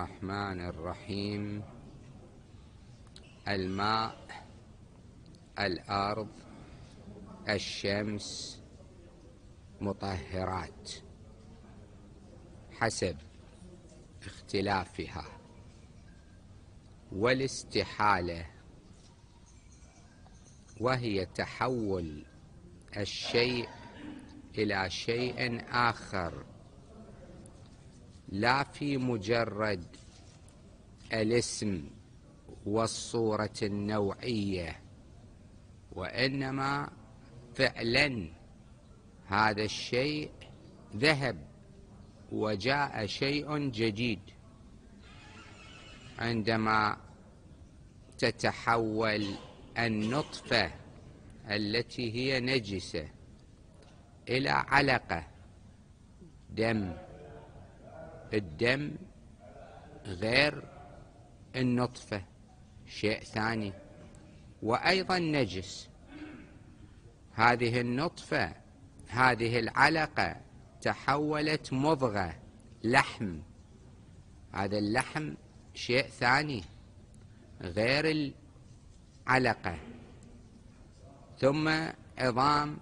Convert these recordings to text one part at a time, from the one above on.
الرحمن الرحيم الماء الارض الشمس مطهرات حسب اختلافها والاستحاله وهي تحول الشيء الى شيء اخر لا في مجرد الاسم والصورة النوعية وإنما فعلا هذا الشيء ذهب وجاء شيء جديد عندما تتحول النطفة التي هي نجسة إلى علقة دم الدم غير النطفة شيء ثاني وأيضا نجس هذه النطفة هذه العلقة تحولت مضغة لحم هذا اللحم شيء ثاني غير العلقة ثم عظام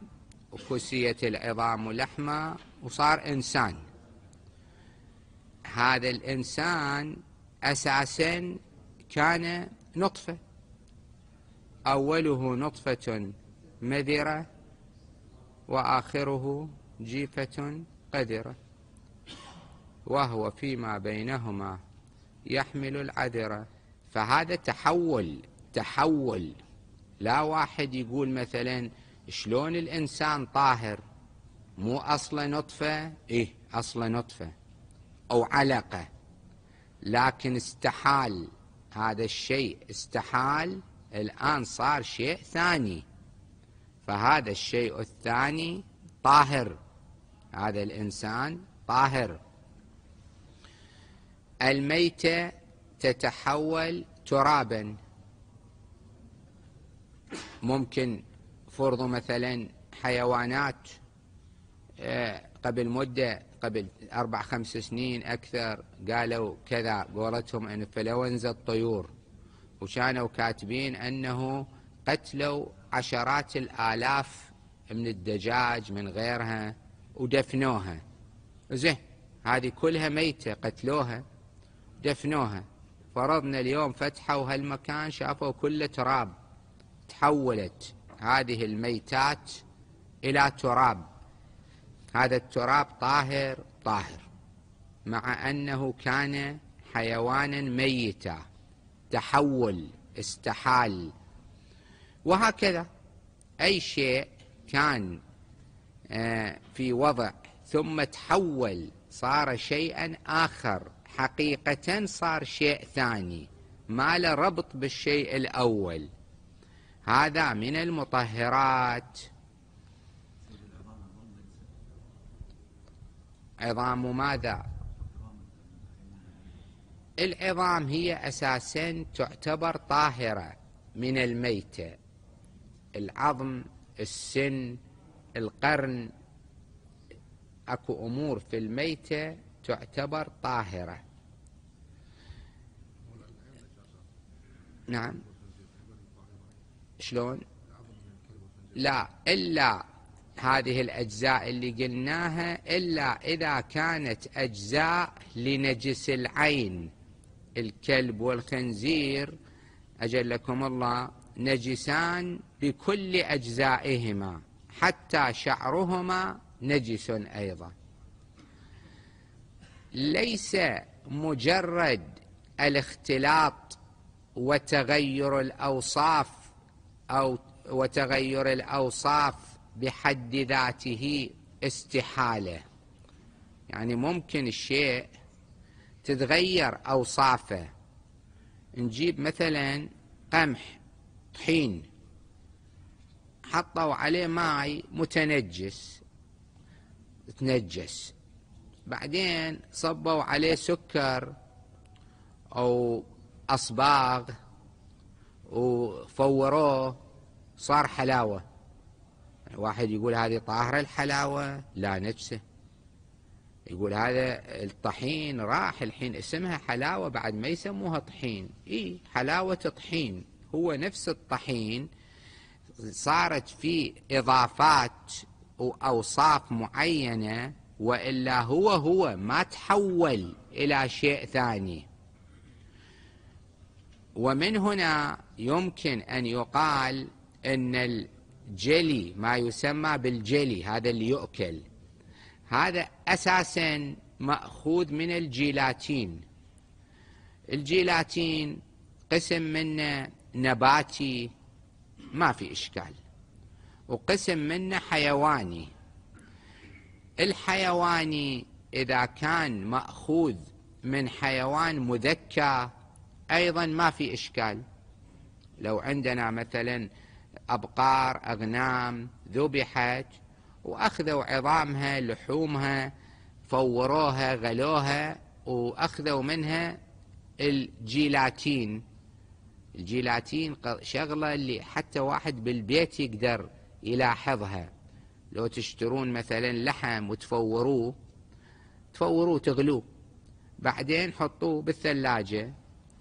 وكسيت العظام لحمة وصار إنسان هذا الإنسان أساسا كان نطفة أوله نطفة مذرة وآخره جيفة قذرة وهو فيما بينهما يحمل العذرة فهذا تحول تحول لا واحد يقول مثلا شلون الإنسان طاهر مو أصله نطفة إيه أصله نطفة أو علقة لكن استحال هذا الشيء استحال الآن صار شيء ثاني فهذا الشيء الثاني طاهر هذا الإنسان طاهر الميتة تتحول ترابا ممكن فرض مثلا حيوانات آه، قبل مدة قبل أربع خمس سنين أكثر قالوا كذا قولتهم إنفلونزا الطيور وكانوا كاتبين أنه قتلوا عشرات الآلاف من الدجاج من غيرها ودفنوها زين هذه كلها ميتة قتلوها دفنوها فرضنا اليوم فتحوا هالمكان شافوا كله تراب تحولت هذه الميتات إلى تراب هذا التراب طاهر طاهر مع أنه كان حيوانا ميتا تحول استحال وهكذا أي شيء كان آه، في وضع ثم تحول صار شيئا آخر حقيقة صار شيء ثاني ما له ربط بالشيء الأول هذا من المطهرات عظام ماذا العظام هي أساسا تعتبر طاهرة من الميتة العظم السن القرن اكو امور في الميتة تعتبر طاهرة نعم شلون لا إلا هذه الأجزاء اللي قلناها إلا إذا كانت أجزاء لنجس العين الكلب والخنزير أجلكم الله نجسان بكل أجزائهما حتى شعرهما نجس أيضا ليس مجرد الاختلاط وتغير الأوصاف أو وتغير الأوصاف بحد ذاته استحاله يعني ممكن الشيء تتغير اوصافه نجيب مثلا قمح طحين حطوا عليه ماي متنجس تنجس بعدين صبوا عليه سكر او اصباغ وفوروه صار حلاوه واحد يقول هذه طاهرة الحلاوة لا نجسة يقول هذا الطحين راح الحين اسمها حلاوة بعد ما يسموها طحين اي حلاوة طحين هو نفس الطحين صارت في إضافات وأوصاف معينة وإلا هو هو ما تحول إلى شيء ثاني ومن هنا يمكن أن يقال أن جيلي ما يسمى بالجيلي هذا اللي يؤكل هذا أساسا مأخوذ من الجيلاتين الجيلاتين قسم منه نباتي ما في إشكال وقسم منه حيواني الحيواني إذا كان مأخوذ من حيوان مذكى أيضا ما في إشكال لو عندنا مثلا أبقار أغنام ذبحت وأخذوا عظامها لحومها فوروها غلوها وأخذوا منها الجيلاتين الجيلاتين شغلة اللي حتى واحد بالبيت يقدر يلاحظها لو تشترون مثلا لحم وتفوروه تفوروه تغلوه بعدين حطوه بالثلاجة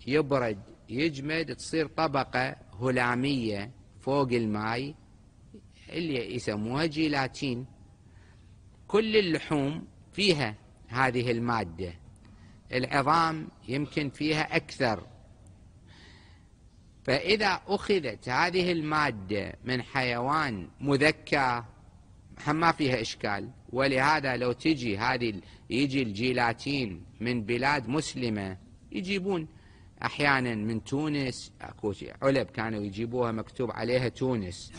يبرد يجمد تصير طبقة هلامية فوق الماي اللي يسموها جيلاتين كل اللحوم فيها هذه المادة العظام يمكن فيها أكثر فإذا أخذت هذه المادة من حيوان مذكى ما فيها إشكال ولهذا لو تجي هذه يجي الجيلاتين من بلاد مسلمة يجيبون أحيانا من تونس أكو علب كانوا يجيبوها مكتوب عليها تونس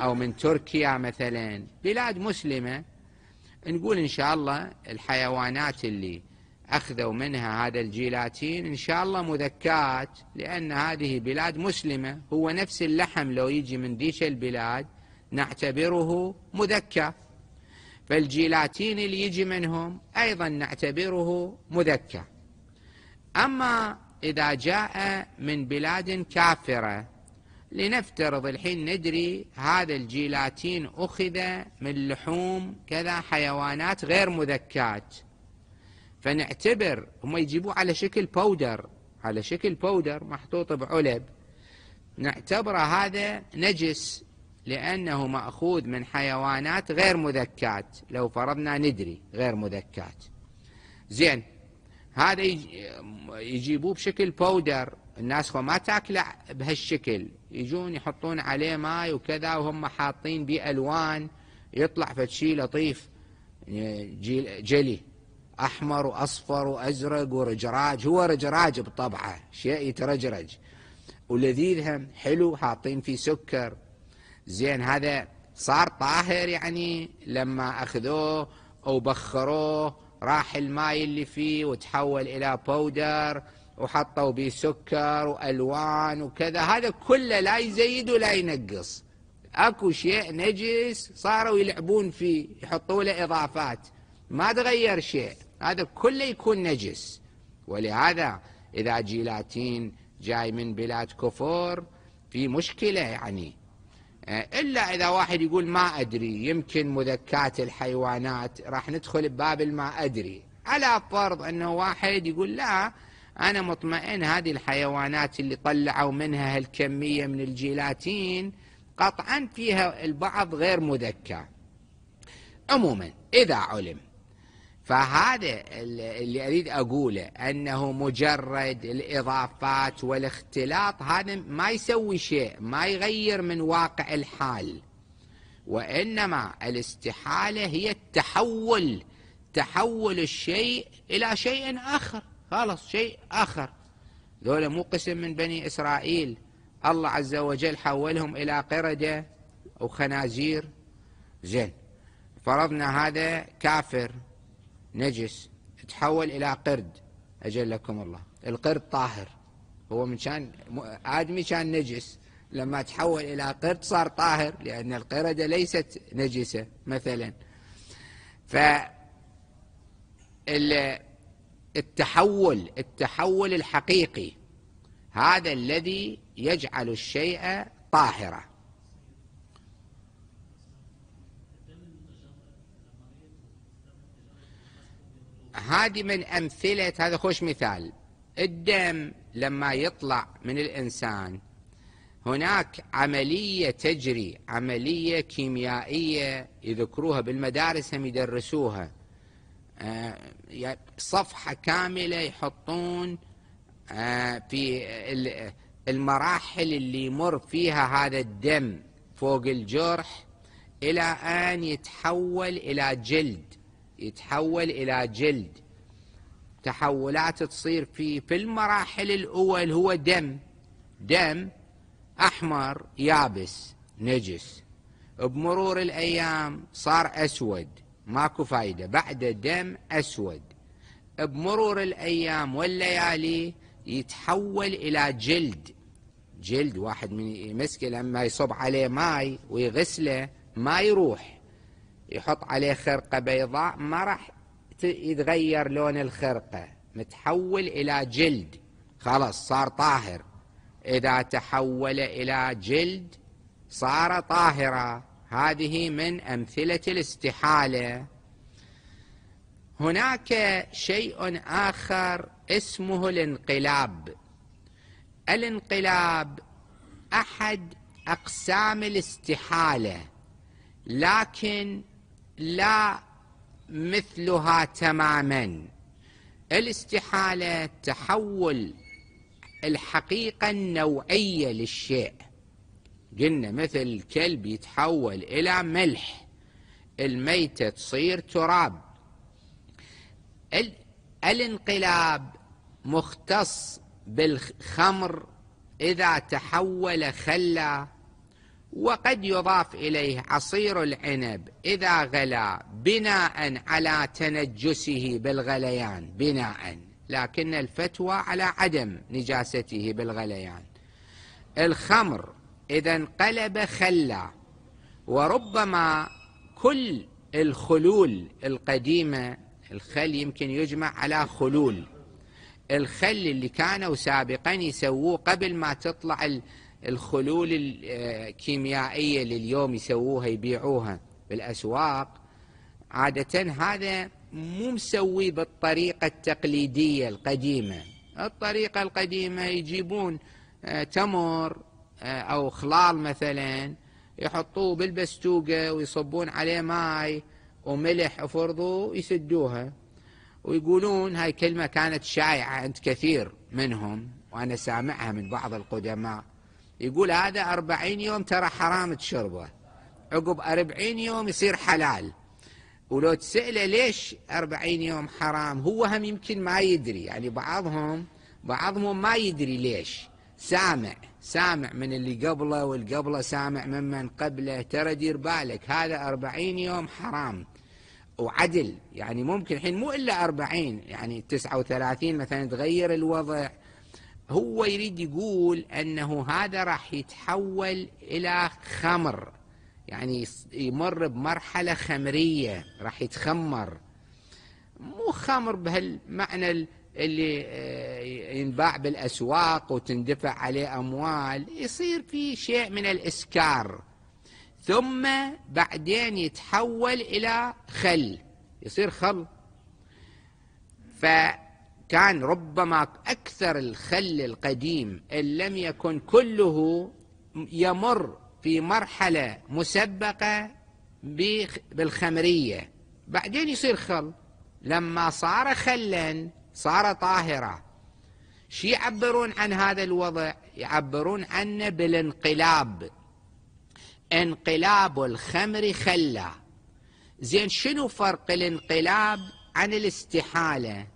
أو من تركيا مثلا بلاد مسلمة نقول إن شاء الله الحيوانات اللي أخذوا منها هذا الجيلاتين إن شاء الله مذكات لأن هذه بلاد مسلمة هو نفس اللحم لو يجي من ديش البلاد نعتبره مذكى فالجيلاتين اللي يجي منهم أيضا نعتبره مذكى أما إذا جاء من بلاد كافرة لنفترض الحين ندري هذا الجيلاتين أخذ من لحوم كذا حيوانات غير مذكات فنعتبر هم يجيبوه على شكل بودر على شكل بودر محطوط بعلب نعتبره هذا نجس لأنه مأخوذ من حيوانات غير مذكات لو فرضنا ندري غير مذكات زين هذا يجيبوه بشكل باودر الناس هو ما تاكله بهالشكل يجون يحطون عليه ماي وكذا وهم حاطين بيه الوان يطلع فشي لطيف يعني جلي احمر واصفر وازرق ورجراج هو رجراج بطبعه شيء يترجرج ولذيذهم حلو حاطين فيه سكر زين هذا صار طاهر يعني لما اخذوه او بخروه راح الماي اللي فيه وتحول إلى بودر وحطوا به سكر والوان وكذا هذا كله لا يزيد ولا ينقص اكو شيء نجس صاروا يلعبون فيه يحطوا له اضافات ما تغير شيء هذا كله يكون نجس ولهذا اذا جيلاتين جاي من بلاد كفور في مشكله يعني إيه، إلا إذا واحد يقول ما أدري يمكن مذكات الحيوانات راح ندخل بباب الما أدري على فرض أنه واحد يقول لا أنا مطمئن هذه الحيوانات اللي طلعوا منها هالكمية من الجيلاتين قطعا فيها البعض غير مذكى عموما إذا علم فهذا اللي اريد اقوله انه مجرد الاضافات والاختلاط هذا ما يسوي شيء ما يغير من واقع الحال وانما الاستحاله هي التحول تحول الشيء الى شيء اخر خلاص شيء اخر ذولا مو قسم من بني اسرائيل الله عز وجل حولهم الى قرده او خنازير زين فرضنا هذا كافر نجس تحول إلى قرد أجلكم الله القرد طاهر هو من شان آدمي كان نجس لما تحول إلى قرد صار طاهر لأن القردة ليست نجسة مثلا ف التحول التحول الحقيقي هذا الذي يجعل الشيء طاهرة هذه من أمثلة هذا خوش مثال الدم لما يطلع من الإنسان هناك عملية تجري عملية كيميائية يذكروها بالمدارس هم يدرسوها آه، يعني صفحة كاملة يحطون آه، في المراحل اللي يمر فيها هذا الدم فوق الجرح إلى أن يتحول إلى جلد يتحول إلى جلد تحولات تصير في في المراحل الأول هو دم دم أحمر يابس نجس بمرور الأيام صار أسود ماكو فايدة بعد دم أسود بمرور الأيام والليالي يتحول إلى جلد جلد واحد من يمسكه لما يصب عليه ماي ويغسله ما يروح يحط عليه خرقة بيضاء ما راح يتغير لون الخرقة متحول إلى جلد خلاص صار طاهر إذا تحول إلى جلد صار طاهرة هذه من أمثلة الاستحالة هناك شيء آخر اسمه الانقلاب الانقلاب أحد أقسام الاستحالة لكن لا مثلها تماما الاستحالة تحول الحقيقة النوعية للشيء قلنا مثل الكلب يتحول إلى ملح الميتة تصير تراب ال... الانقلاب مختص بالخمر إذا تحول خلى وقد يضاف إليه عصير العنب إذا غلا بناء على تنجسه بالغليان بناء لكن الفتوى على عدم نجاسته بالغليان الخمر إذا انقلب خلى وربما كل الخلول القديمة الخل يمكن يجمع على خلول الخل اللي كانوا سابقا يسووه قبل ما تطلع الخلول الكيميائية آه، لليوم يسووها يبيعوها بالأسواق عادة هذا مو مسوي بالطريقة التقليدية القديمة الطريقة القديمة يجيبون آه، تمر آه، أو خلال مثلا يحطوه بالبستوقة ويصبون عليه ماي وملح وفرضوا يسدوها ويقولون هاي كلمة كانت شائعة عند كثير منهم وأنا سامعها من بعض القدماء يقول هذا أربعين يوم ترى حرام تشربه عقب أربعين يوم يصير حلال ولو تسأله ليش أربعين يوم حرام هو هم يمكن ما يدري يعني بعضهم بعضهم ما يدري ليش سامع سامع من اللي قبله والقبله سامع ممن قبله ترى دير بالك هذا أربعين يوم حرام وعدل يعني ممكن الحين مو إلا أربعين يعني تسعة وثلاثين مثلا تغير الوضع هو يريد يقول أنه هذا راح يتحول إلى خمر يعني يمر بمرحلة خمرية راح يتخمر مو خمر بهالمعنى اللي آه، ينباع بالأسواق وتندفع عليه أموال يصير في شيء من الإسكار ثم بعدين يتحول إلى خل يصير خل ف كان ربما أكثر الخل القديم إن لم يكن كله يمر في مرحلة مسبقة بالخمرية بعدين يصير خل لما صار خلا صار طاهرة شو يعبرون عن هذا الوضع يعبرون عنه بالانقلاب انقلاب الخمر خلا زين شنو فرق الانقلاب عن الاستحاله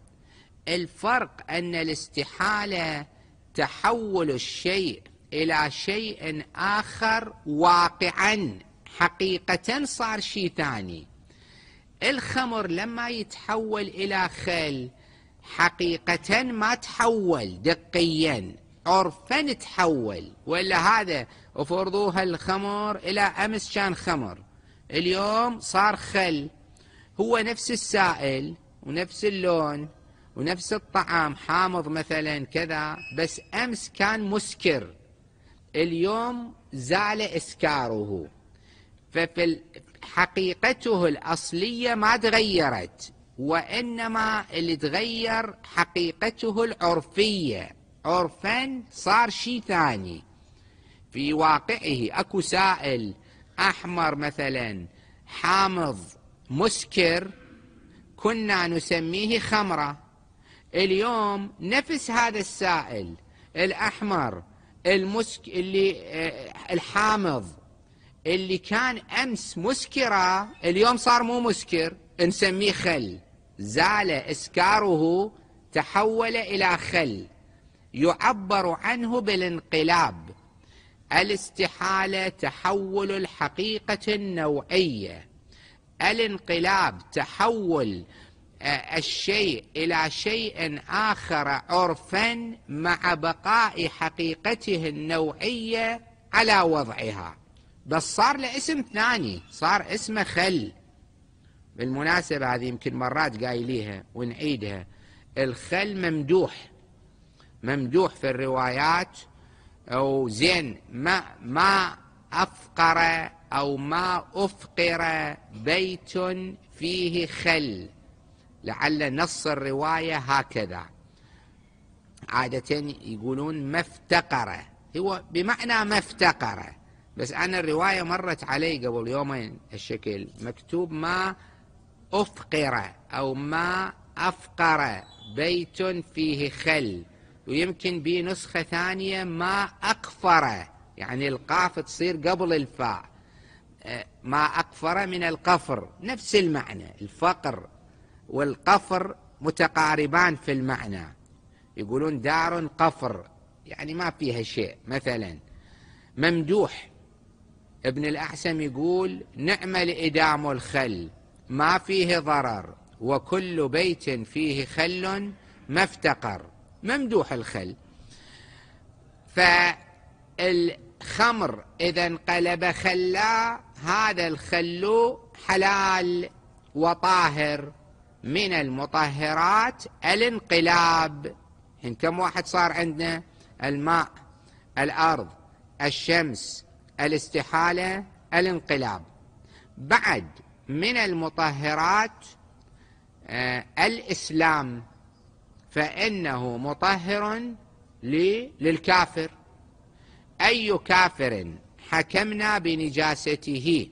الفرق أن الاستحالة تحول الشيء إلى شيء آخر واقعا حقيقة صار شيء ثاني الخمر لما يتحول إلى خل حقيقة ما تحول دقيا عرفا تحول ولا هذا افرضوها الخمر إلى أمس كان خمر اليوم صار خل هو نفس السائل ونفس اللون ونفس الطعام حامض مثلا كذا بس أمس كان مسكر اليوم زال إسكاره ففي حقيقته الأصلية ما تغيرت وإنما اللي تغير حقيقته العرفية عرفا صار شيء ثاني في واقعه أكو سائل أحمر مثلا حامض مسكر كنا نسميه خمره اليوم نفس هذا السائل الأحمر المسك اللي آه، الحامض اللي كان أمس مسكرة اليوم صار مو مسكر نسميه خل زال إسكاره تحول إلى خل يعبر عنه بالانقلاب الاستحالة تحول الحقيقة النوعية الانقلاب تحول آه، الشيء الى شيء اخر عرفا مع بقاء حقيقته النوعيه على وضعها بس صار له اسم ثاني صار اسمه خل بالمناسبه هذه يمكن مرات قايليها ونعيدها الخل ممدوح ممدوح في الروايات او زين ما ما افقر او ما افقر بيت فيه خل لعل نص الرواية هكذا عادة يقولون ما افتقر هو بمعنى ما افتقر بس أنا الرواية مرت علي قبل يومين الشكل مكتوب ما أفقر أو ما أفقر بيت فيه خل ويمكن به نسخة ثانية ما أقفر يعني القاف تصير قبل الفاء أه، ما أقفر من القفر نفس المعنى الفقر والقفر متقاربان في المعنى يقولون دار قفر يعني ما فيها شيء مثلا ممدوح ابن الأحسم يقول نعم الادام الخل ما فيه ضرر وكل بيت فيه خل ما افتقر ممدوح الخل فالخمر إذا انقلب خلا هذا الخل حلال وطاهر من المطهرات الانقلاب إن كم واحد صار عندنا الماء الأرض الشمس الاستحالة الانقلاب بعد من المطهرات آه الإسلام فإنه مطهر للكافر أي كافر حكمنا بنجاسته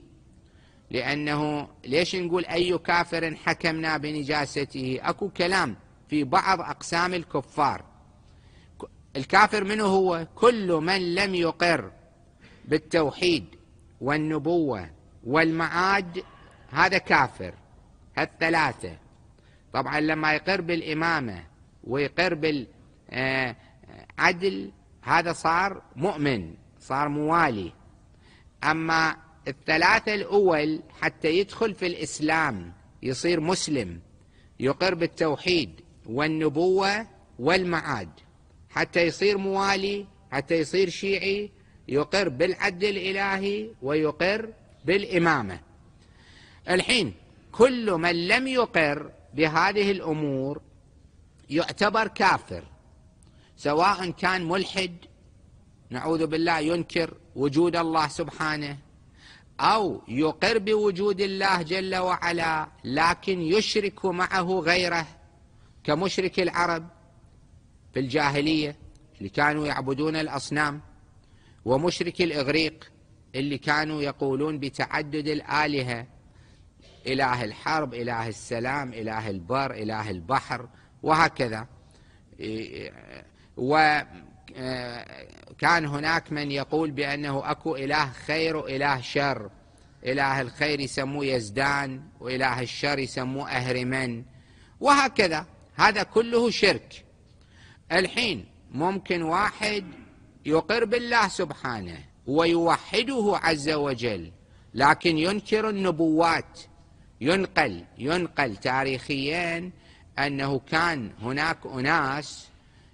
لأنه ليش نقول أي كافر حكمنا بنجاسته أكو كلام في بعض أقسام الكفار الكافر منه هو كل من لم يقر بالتوحيد والنبوة والمعاد هذا كافر هالثلاثة طبعا لما يقر بالإمامة ويقر بالعدل آه، آه، هذا صار مؤمن صار موالي أما الثلاثة الأول حتى يدخل في الإسلام يصير مسلم يقر بالتوحيد والنبوة والمعاد حتى يصير موالي حتى يصير شيعي يقر بالعد الإلهي ويقر بالإمامة الحين كل من لم يقر بهذه الأمور يعتبر كافر سواء كان ملحد نعوذ بالله ينكر وجود الله سبحانه أو يقر بوجود الله جل وعلا لكن يشرك معه غيره كمشرك العرب في الجاهلية اللي كانوا يعبدون الأصنام ومشرك الإغريق اللي كانوا يقولون بتعدد الآلهة إله الحرب إله السلام إله البر إله البحر وهكذا إيه، و آه، كان هناك من يقول بأنه أكو إله خير وإله شر إله الخير يسموه يزدان وإله الشر يسموه أهرمن وهكذا هذا كله شرك الحين ممكن واحد يقر بالله سبحانه ويوحده عز وجل لكن ينكر النبوات ينقل ينقل تاريخيا أنه كان هناك أناس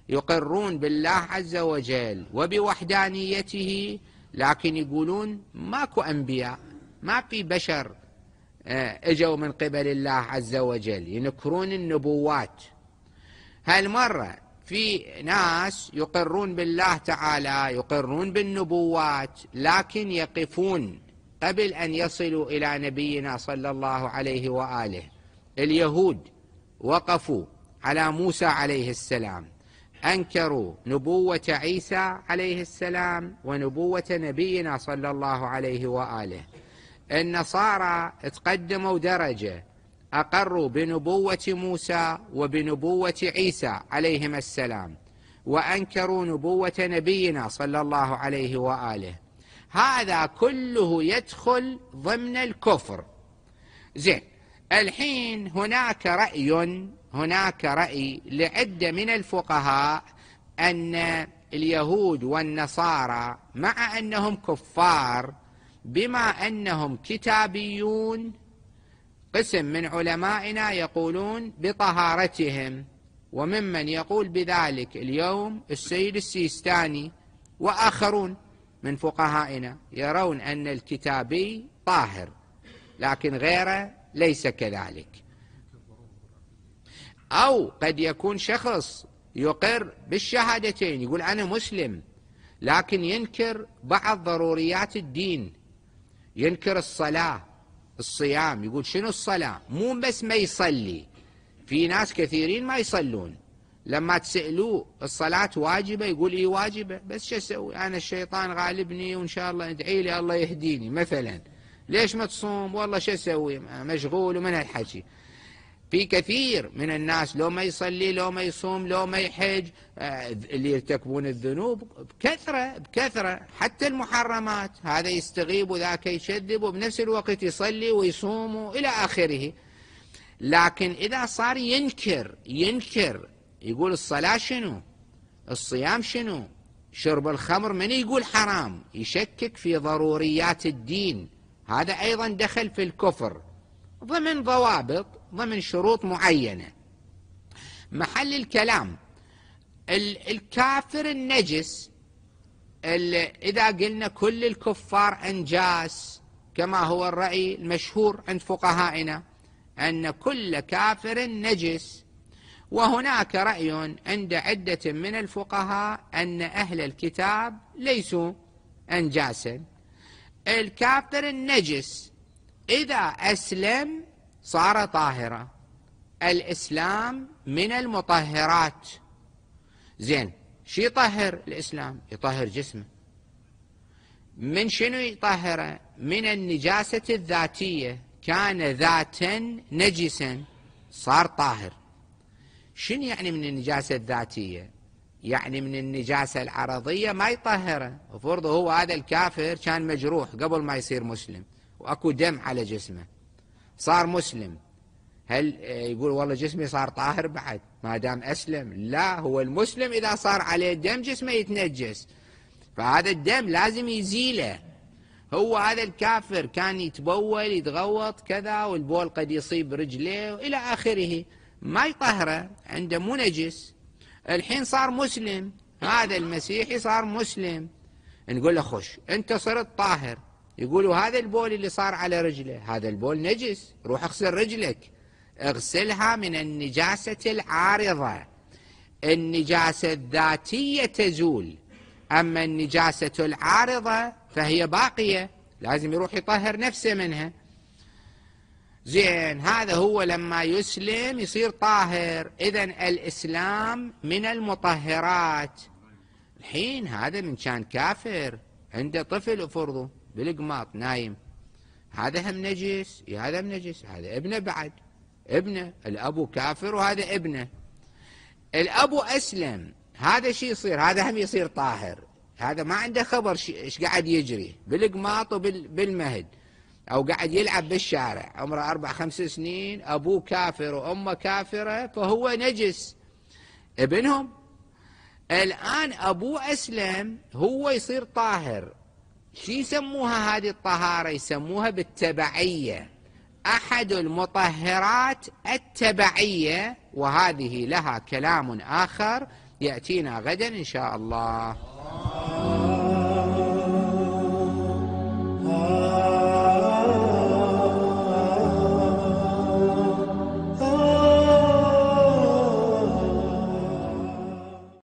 يقرون بالله عز وجل وبوحدانيته لكن يقولون ماكو أنبياء ما في بشر آه، اجوا من قبل الله عز وجل ينكرون النبوات هالمرة في ناس يقرون بالله تعالى يقرون بالنبوات لكن يقفون قبل أن يصلوا إلى نبينا صلى الله عليه وآله اليهود وقفوا على موسى عليه السلام أنكروا نبوة عيسى عليه السلام ونبوة نبينا صلى الله عليه وآله النصارى تقدموا درجة أقروا بنبوة موسى وبنبوة عيسى عليهما السلام وأنكروا نبوة نبينا صلى الله عليه وآله هذا كله يدخل ضمن الكفر زين الحين هناك رأي هناك رأي لعدة من الفقهاء أن اليهود والنصارى مع أنهم كفار بما أنهم كتابيون قسم من علمائنا يقولون بطهارتهم وممن يقول بذلك اليوم السيد السيستاني وآخرون من فقهائنا يرون أن الكتابي طاهر لكن غيره ليس كذلك أو قد يكون شخص يقر بالشهادتين يقول أنا مسلم لكن ينكر بعض ضروريات الدين ينكر الصلاة الصيام يقول شنو الصلاة مو بس ما يصلي في ناس كثيرين ما يصلون لما تسألوه الصلاة واجبة يقول إيه واجبة بس شو أسوي أنا الشيطان غالبني وإن شاء الله ادعي لي الله يهديني مثلا ليش ما تصوم والله شو أسوي مشغول ومن هالحكي في كثير من الناس لو ما يصلي لو ما يصوم لو ما يحج آه، اللي يرتكبون الذنوب بكثرة بكثرة حتى المحرمات هذا يستغيب وذاك يشذب وبنفس الوقت يصلي ويصوم إلى آخره لكن إذا صار ينكر ينكر يقول الصلاة شنو الصيام شنو شرب الخمر من يقول حرام يشكك في ضروريات الدين هذا أيضا دخل في الكفر ضمن ضوابط ضمن شروط معينة محل الكلام الكافر النجس إذا قلنا كل الكفار أنجاس كما هو الرأي المشهور عند فقهائنا أن كل كافر نجس وهناك رأي عند عدة من الفقهاء أن أهل الكتاب ليسوا أنجاسا الكافر النجس إذا أسلم صار طاهرا الإسلام من المطهرات زين شو يطهر الإسلام يطهر جسمه من شنو يطهره من النجاسة الذاتية كان ذاتا نجسا صار طاهر شنو يعني من النجاسة الذاتية يعني من النجاسة العرضية ما يطهره فرضه هو هذا الكافر كان مجروح قبل ما يصير مسلم واكو دم على جسمه صار مسلم هل يقول والله جسمي صار طاهر بعد ما دام اسلم لا هو المسلم اذا صار عليه دم جسمه يتنجس فهذا الدم لازم يزيله هو هذا الكافر كان يتبول يتغوط كذا والبول قد يصيب رجليه الى اخره ما يطهره عنده مو نجس الحين صار مسلم هذا المسيحي صار مسلم نقول له خش انت صرت طاهر يقولوا هذا البول اللي صار على رجله هذا البول نجس روح اغسل رجلك اغسلها من النجاسة العارضة النجاسة الذاتية تزول أما النجاسة العارضة فهي باقية لازم يروح يطهر نفسه منها زين هذا هو لما يسلم يصير طاهر إذا الإسلام من المطهرات الحين هذا من كان كافر عنده طفل وفرضه بالقماط نايم هذا هم نجس هذا هم نجس هذا ابنه بعد ابنه الابو كافر وهذا ابنه الابو أسلم هذا شيء يصير هذا هم يصير طاهر هذا ما عنده خبر ايش قاعد يجري بالقماط وبالمهد او قاعد يلعب بالشارع عمره اربع خمس سنين ابوه كافر وامه كافره فهو نجس ابنهم الان ابوه اسلم هو يصير طاهر شو يسموها هذه الطهارة يسموها بالتبعية أحد المطهرات التبعية وهذه لها كلام آخر يأتينا غدا إن شاء الله